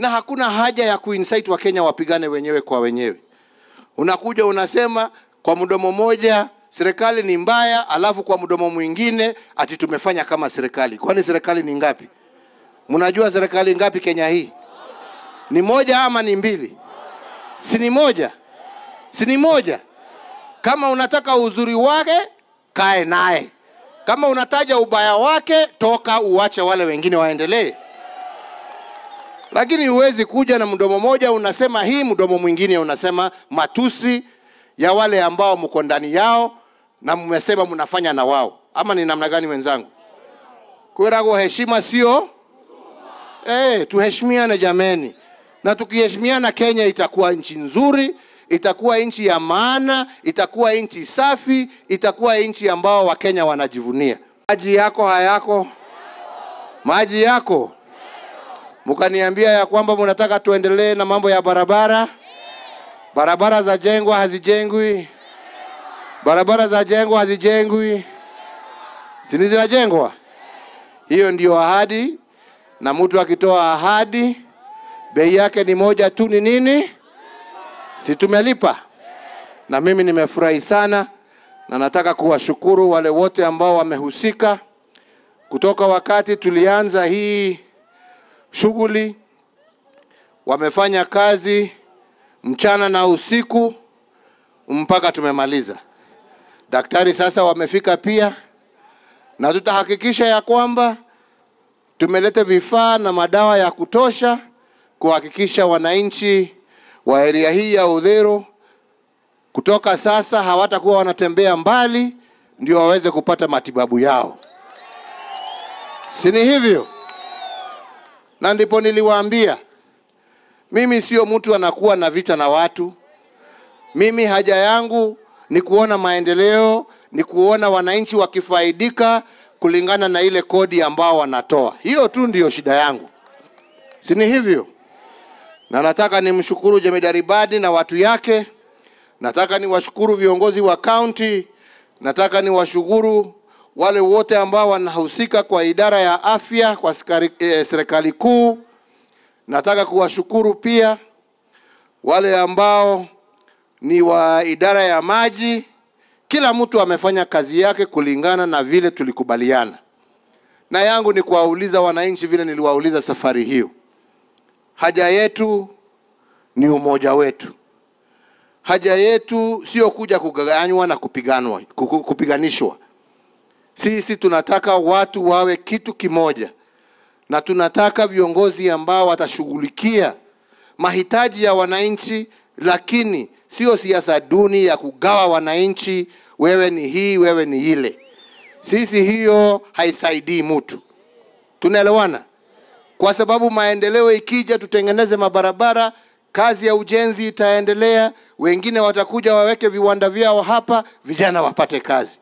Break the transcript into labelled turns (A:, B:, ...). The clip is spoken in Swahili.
A: na hakuna haja ya kuinsite wakenya wapigane wenyewe kwa wenyewe unakuja unasema kwa mdomo moja serikali ni mbaya alafu kwa mdomo mwingine ati tumefanya kama serikali kwani serikali ni ngapi mnajua serikali ngapi kenya hii ni moja ama ni mbili si ni moja si ni moja kama unataka uzuri wake kae naye kama unataja ubaya wake toka uwache wale wengine waendelee lakini huwezi kuja na mdomo moja unasema hii, mdomo mwingine unasema matusi ya wale ambao mko ndani yao na mmesema mnafanya na wao, ama ni namna gani wenzangu? Kwerago heshima sio eh, tuheshimiane jameni, na tukiheshimiana Kenya itakuwa nchi nzuri, itakuwa nchi ya maana, itakuwa nchi safi, itakuwa nchi ambao Wakenya wanajivunia. Maji yako hayako, maji yako mkaniambia ya kwamba mnataka tuendelee na mambo ya barabara. Barabara za jengwa hazijengwi, barabara za jengwa hazijengwi, sini zinajengwa. Hiyo ndiyo ahadi, na mtu akitoa ahadi bei yake ni moja tu, ni nini? Si tumelipa? Na mimi nimefurahi sana, na nataka kuwashukuru wale wote ambao wamehusika kutoka wakati tulianza hii shughuli, wamefanya kazi mchana na usiku mpaka tumemaliza. Daktari sasa wamefika pia, na tutahakikisha ya kwamba tumeleta vifaa na madawa ya kutosha kuhakikisha wananchi wa eria hii ya Udhero kutoka sasa hawatakuwa wanatembea mbali ndio waweze kupata matibabu yao, si ni hivyo? na ndipo niliwaambia mimi sio mtu anakuwa na vita na watu. Mimi haja yangu ni kuona maendeleo, ni kuona wananchi wakifaidika kulingana na ile kodi ambao wanatoa. Hiyo tu ndiyo shida yangu, si ni hivyo? Na nataka nimshukuru Jemedari Badi na watu yake. Nataka niwashukuru viongozi wa kaunti. Nataka niwashukuru wale wote ambao wanahusika kwa idara ya afya kwa eh, serikali kuu. Nataka kuwashukuru pia wale ambao ni wa idara ya maji. Kila mtu amefanya kazi yake kulingana na vile tulikubaliana, na yangu ni kuwauliza wananchi vile niliwauliza safari hiyo. Haja yetu ni umoja wetu. Haja yetu sio kuja kuganywa na kupiganwa, kupiganishwa. Sisi tunataka watu wawe kitu kimoja, na tunataka viongozi ambao watashughulikia mahitaji ya wananchi, lakini sio siasa duni ya kugawa wananchi, wewe ni hii, wewe ni ile. Sisi hiyo haisaidii mtu. Tunaelewana? Kwa sababu maendeleo ikija, tutengeneze mabarabara, kazi ya ujenzi itaendelea, wengine watakuja waweke viwanda vyao hapa, vijana wapate kazi.